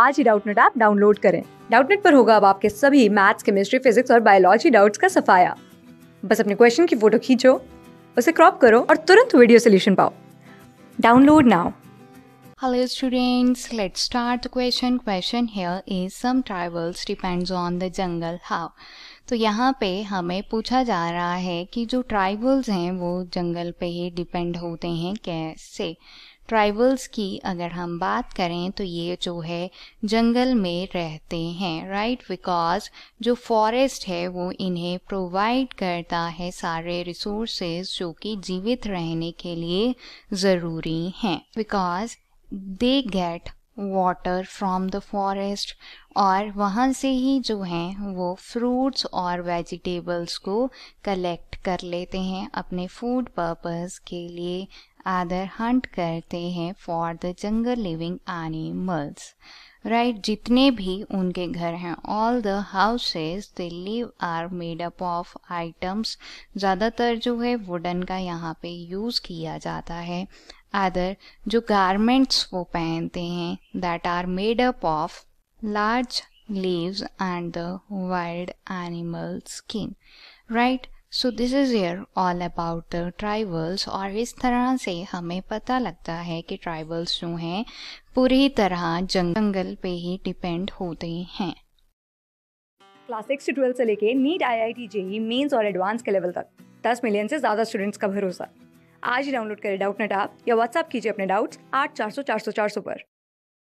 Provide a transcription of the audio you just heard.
आज ही Doubtnut app download करें डाउटनेट पर होगा अब आपके सभी मैथ्स केमिस्ट्री फिजिक्स और बायोलॉजी डाउट्स का सफाया बस अपने क्वेश्चन की फोटो खींचो उसे क्रॉप करो और तुरंत वीडियो सोल्यूशन पाओ download now Hello students, let's start the question. Question here is some travels depends on the jungle how. तो यहाँ पे हमें पूछा जा रहा है कि जो ट्राइबल्स हैं वो जंगल पे ही डिपेंड होते हैं कैसे ट्राइबल्स की अगर हम बात करें तो ये जो है जंगल में रहते हैं राइट बिकॉज जो फॉरेस्ट है वो इन्हें प्रोवाइड करता है सारे रिसोर्सेज जो कि जीवित रहने के लिए ज़रूरी हैं because they get water from the forest और वहाँ से ही जो हैं वो फ्रूट्स और वेजिटेबल्स को कलेक्ट कर लेते हैं अपने फूड पर्पस के लिए आदर हंट करते हैं for the jungle living animals right जितने भी उनके घर हैं all the houses they live are made up of items ज़्यादातर जो है वुडन का यहाँ पे यूज़ किया जाता है अदर जो गारमेंट्स वो पहनते हैं that are made up of large leaves and the wild animal skin right so this is here all about the tribals और इस तरह से हमें पता लगता है कि ट्राइबल्स जो हैं पूरी तरह जंगल पे ही डिपेंड होते हैं क्लास सिक्स ट्वेल्थ से लेके NEET I I T JEE mains और एडवांस के लेवल तक दस मिलियन से ज़्यादा स्टूडेंट्स का भरोसा आज ही डाउनलोड करें डाउट नेट आप या व्हाट्सअप कीजिए अपने डाउट्स आठ चार सौ चार सौ चार सौ पर